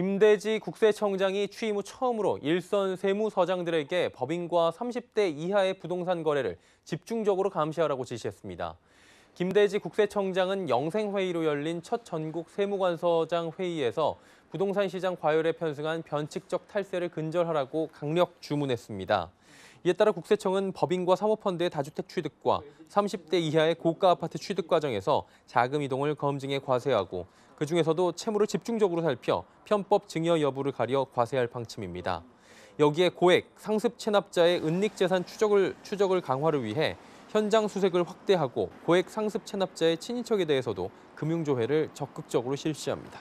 김대지 국세청장이 취임 후 처음으로 일선 세무서장들에게 법인과 30대 이하의 부동산 거래를 집중적으로 감시하라고 지시했습니다. 김대지 국세청장은 영생회의로 열린 첫 전국 세무관서장 회의에서 부동산 시장 과열에 편승한 변칙적 탈세를 근절하라고 강력 주문했습니다. 이에 따라 국세청은 법인과 사모펀드의 다주택 취득과 30대 이하의 고가 아파트 취득 과정에서 자금 이동을 검증해 과세하고 그중에서도 채무를 집중적으로 살펴 편법 증여 여부를 가려 과세할 방침입니다. 여기에 고액, 상습 체납자의 은닉 재산 추적을, 추적을 강화를 위해 현장 수색을 확대하고 고액 상습 체납자의 친인척에 대해서도 금융조회를 적극적으로 실시합니다.